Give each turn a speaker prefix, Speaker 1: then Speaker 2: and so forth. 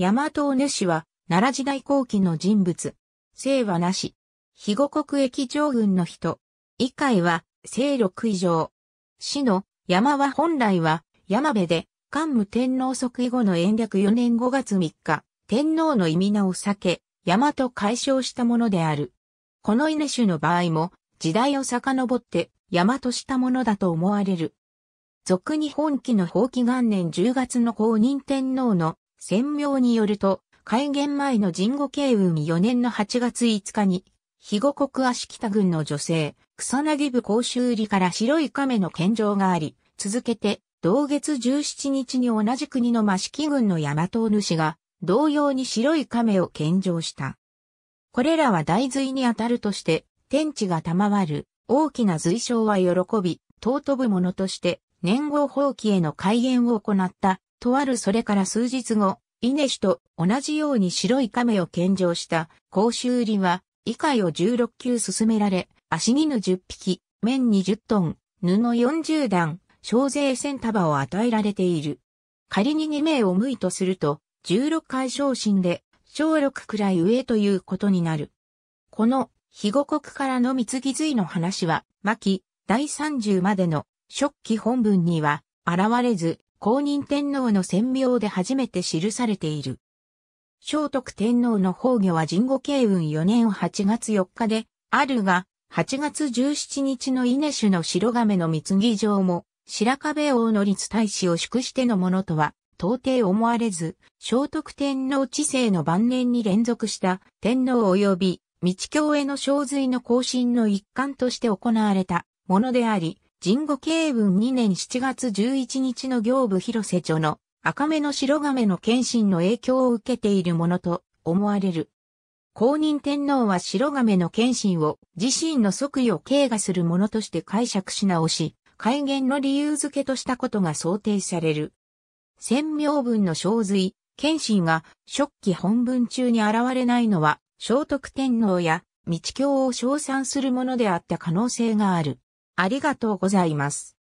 Speaker 1: 大和お主は、奈良時代後期の人物。姓はなし。肥後国駅上軍の人。以下は、勢六以上。死の山は本来は、山辺で、桓武天皇即位後の延暦4年5月3日、天皇の意味名を避け、山と解消したものである。この稲種の場合も、時代を遡って、山としたものだと思われる。俗に本期の法紀元年10月の公認天皇の専名によると、開元前の神護慶運4年の8月5日に、肥後国足北郡の女性、草薙部甲州里から白い亀の献上があり、続けて、同月17日に同じ国の益城郡の大和主が、同様に白い亀を献上した。これらは大髄にあたるとして、天地が賜る、大きな髄章は喜び、尊ぶものとして、年号放棄への改元を行ったとあるそれから数日後、イネシと同じように白い亀を献上した甲州売りは、以下を16級進められ、足絹10匹、綿20トン、布40段、小税1000束を与えられている。仮に2名を無意とすると、16回昇進で、小6くらい上ということになる。この、非五国からの貢髄の話は、巻、第30までの、食期本文には、現れず、公認天皇の専名で初めて記されている。聖徳天皇の崩御は神後慶運4年8月4日で、あるが、8月17日の稲種の白亀の三木城も、白壁王の立大使を祝してのものとは、到底思われず、聖徳天皇治世の晩年に連続した天皇及び、道教への小髄の更新の一環として行われたものであり、神語慶文2年7月11日の行部広瀬著の赤目の白亀の献身の影響を受けているものと思われる。公認天皇は白亀の献身を自身の即位を経過するものとして解釈し直し、改元の理由付けとしたことが想定される。千明文の小髄、献身が食器本文中に現れないのは聖徳天皇や道教を称賛するものであった可能性がある。ありがとうございます。